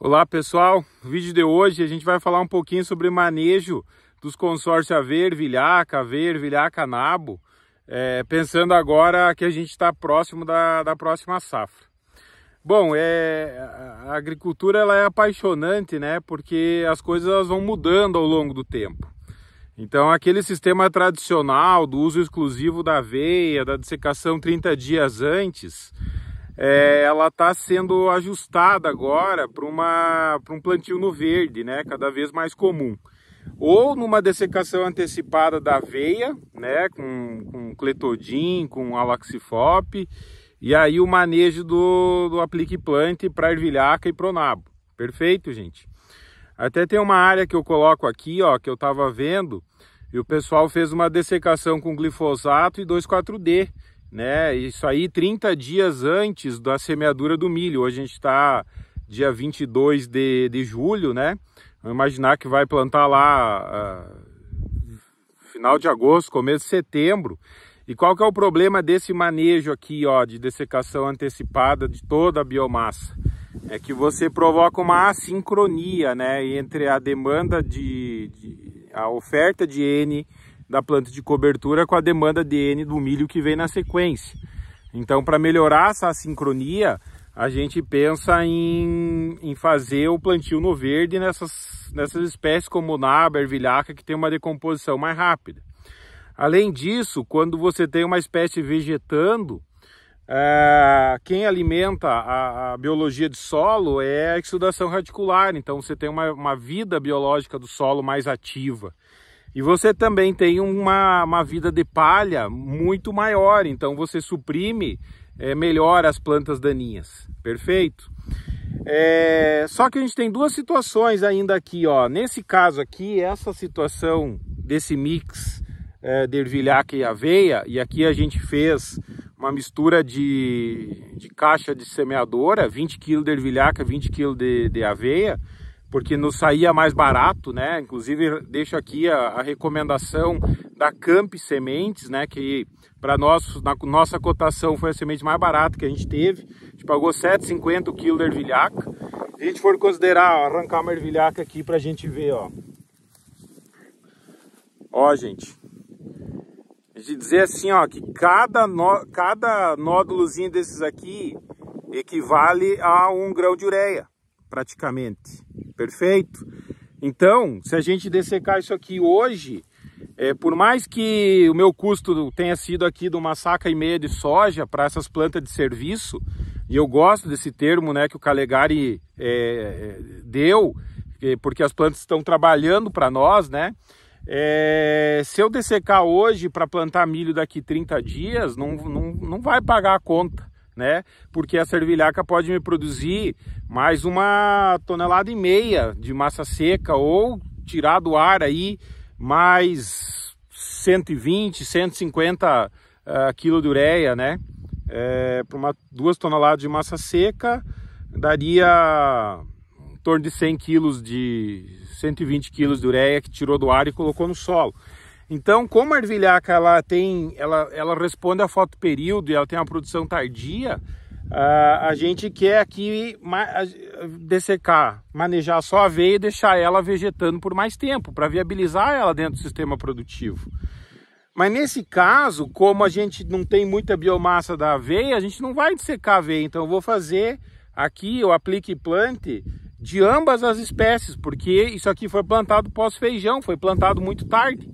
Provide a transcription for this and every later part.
Olá pessoal, no vídeo de hoje a gente vai falar um pouquinho sobre manejo dos consórcios Aver, Vilhaca, Aver, Vilhaca, Nabo, é, pensando agora que a gente está próximo da, da próxima safra. Bom, é, a agricultura ela é apaixonante, né? Porque as coisas vão mudando ao longo do tempo. Então, aquele sistema tradicional do uso exclusivo da aveia, da dissecação 30 dias antes, é, ela está sendo ajustada agora para um plantio no verde, né, cada vez mais comum. Ou numa dessecação antecipada da aveia, né, com, com cletodin, com alaxifop, e aí o manejo do, do aplique plant para ervilhaca e pronabo. Perfeito, gente? Até tem uma área que eu coloco aqui, ó, que eu estava vendo, e o pessoal fez uma dessecação com glifosato e 2,4-D né? Isso aí 30 dias antes da semeadura do milho. Hoje a gente está dia 22 de, de julho, né? Vamos imaginar que vai plantar lá uh, final de agosto, começo de setembro. E qual que é o problema desse manejo aqui, ó, de dessecação antecipada de toda a biomassa? É que você provoca uma assincronia, né, entre a demanda de, de a oferta de N da planta de cobertura com a demanda de N do milho que vem na sequência. Então, para melhorar essa sincronia, a gente pensa em, em fazer o plantio no verde nessas, nessas espécies como naba, ervilhaca, que tem uma decomposição mais rápida. Além disso, quando você tem uma espécie vegetando, é, quem alimenta a, a, biologia de solo é a exudação radicular, então você tem uma, uma vida biológica do solo mais ativa. E você também tem uma, uma vida de palha muito maior, então você suprime é, melhor as plantas daninhas, perfeito? É, só que a gente tem duas situações ainda aqui, ó. Nesse caso aqui, essa situação desse mix é, de ervilhaca e aveia, e aqui a gente fez uma mistura de, de caixa de semeadora, 20 kg de ervilhaca, 20 kg de, de aveia, porque nos saía mais barato, né? Inclusive deixo aqui a, a recomendação da Camp Sementes, né? Que para nós, na nossa cotação foi a semente mais barata que a gente teve. A gente pagou 7,50 o quilo da ervilhaca. Se a gente for considerar, ó, arrancar uma ervilhaca aqui para a gente ver, ó. Ó, gente, de dizer assim, ó, que cada, nó, cada nódulozinho desses aqui equivale a um grão de ureia praticamente, perfeito? Então, se a gente dessecar isso aqui hoje, é, por mais que o meu custo tenha sido aqui de uma saca e meia de soja para essas plantas de serviço, e eu gosto desse termo né, que o Calegari é, deu, é, porque as plantas estão trabalhando para nós, né? É, se eu dessecar hoje para plantar milho daqui 30 dias, não, não, não vai pagar a conta né? Porque a servilhaca pode me produzir mais uma tonelada e meia de massa seca ou tirar do ar aí mais 120, 150 uh, quilos de ureia, né? É, para uma duas toneladas de massa seca daria em torno de 100 quilos de 120 quilos de ureia que tirou do ar e colocou no solo. Então, como a ervilhaca ela tem, ela, ela responde a fotoperíodo e ela tem uma produção tardia, a, a gente quer aqui dessecar, manejar só a aveia e deixar ela vegetando por mais tempo, para viabilizar ela dentro do sistema produtivo. Mas nesse caso, como a gente não tem muita biomassa da aveia, a gente não vai dessecar a aveia. Então eu vou fazer aqui o aplique plante de ambas as espécies, porque isso aqui foi plantado pós-feijão, foi plantado muito tarde.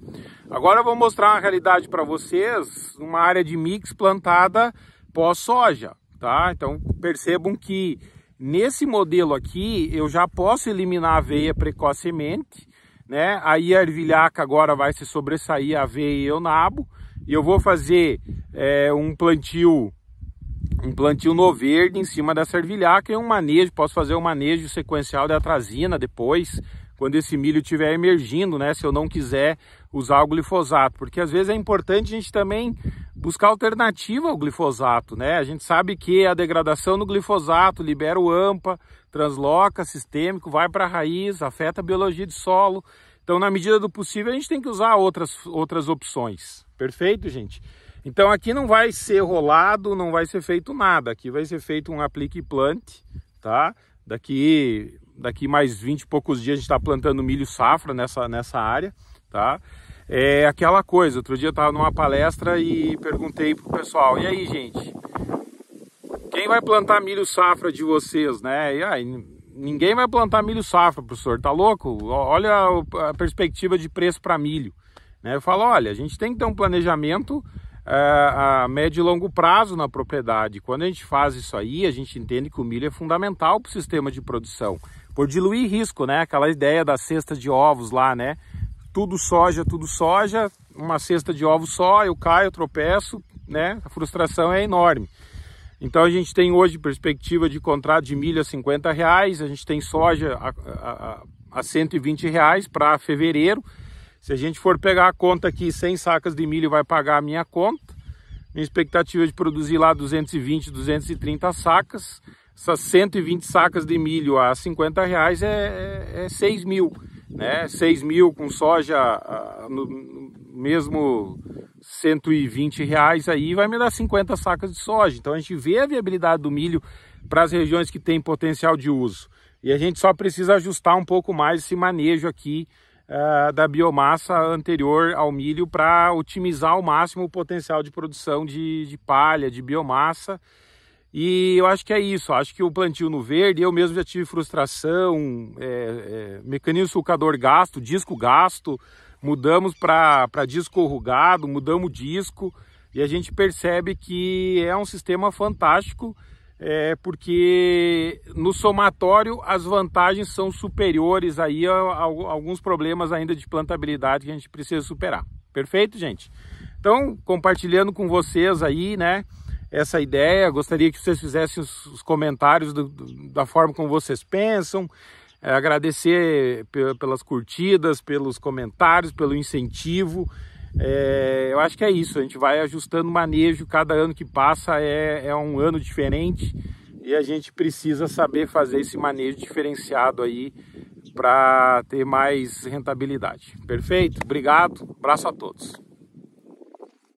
Agora eu vou mostrar uma realidade para vocês, uma área de mix plantada pós-soja, tá? Então percebam que nesse modelo aqui eu já posso eliminar a aveia precocemente, né? Aí a ervilhaca agora vai se sobressair a aveia e o nabo, e eu vou fazer é, um plantio um plantio no verde em cima dessa ervilhaca e um manejo, posso fazer um manejo sequencial de atrazina depois, quando esse milho estiver emergindo, né? Se eu não quiser usar o glifosato, porque às vezes é importante a gente também buscar alternativa ao glifosato, né? A gente sabe que a degradação do glifosato libera o AMPA, transloca sistêmico, vai para a raiz, afeta a biologia de solo. Então, na medida do possível, a gente tem que usar outras, outras opções. Perfeito, gente? Então, aqui não vai ser rolado, não vai ser feito nada. Aqui vai ser feito um aplique plant, tá? Daqui Daqui mais 20 e poucos dias a gente está plantando milho safra nessa, nessa área, tá? É aquela coisa, outro dia eu estava numa palestra e perguntei pro pessoal, e aí gente, quem vai plantar milho safra de vocês, né? E aí, ninguém vai plantar milho safra, professor, tá louco? Olha a perspectiva de preço para milho. Né? Eu falo, olha, a gente tem que ter um planejamento eh, a médio e longo prazo na propriedade. Quando a gente faz isso aí, a gente entende que o milho é fundamental para o sistema de produção por diluir risco, né? Aquela ideia da cesta de ovos lá, né? Tudo soja, tudo soja, uma cesta de ovos só, eu caio, tropeço, né? A frustração é enorme. Então a gente tem hoje perspectiva de contrato de milho a 50 reais, a gente tem soja a, a, a 120 reais para fevereiro. Se a gente for pegar a conta aqui, 100 sacas de milho vai pagar a minha conta. Minha expectativa é de produzir lá 220, 230 sacas essas 120 sacas de milho a 50 reais é, é, 6 é mil, né? 6 mil com soja a, ah, no, mesmo 120 reais aí vai me dar 50 sacas de soja. Então a gente vê a viabilidade do milho para as regiões que tem potencial de uso. E a gente só precisa ajustar um pouco mais esse manejo aqui uh, da biomassa anterior ao milho para otimizar ao máximo o potencial de produção de, de palha, de biomassa e eu acho que é isso, acho que o plantio no verde, eu mesmo já tive frustração, é, é, mecanismo sulcador gasto, disco gasto, mudamos para disco corrugado, mudamos disco, e a gente percebe que é um sistema fantástico, é, porque no somatório as vantagens são superiores aí a, a alguns problemas ainda de plantabilidade que a gente precisa superar. Perfeito, gente? Então, compartilhando com vocês aí, né? essa ideia. Gostaria que vocês fizessem os, comentários do, do, da forma como vocês pensam. É, agradecer pelas curtidas, pelos comentários, pelo incentivo. É, eu acho que é isso, a gente vai ajustando o manejo, cada ano que passa é, é um ano diferente e a gente precisa saber fazer esse manejo diferenciado aí para ter mais rentabilidade. Perfeito? Obrigado, abraço a todos.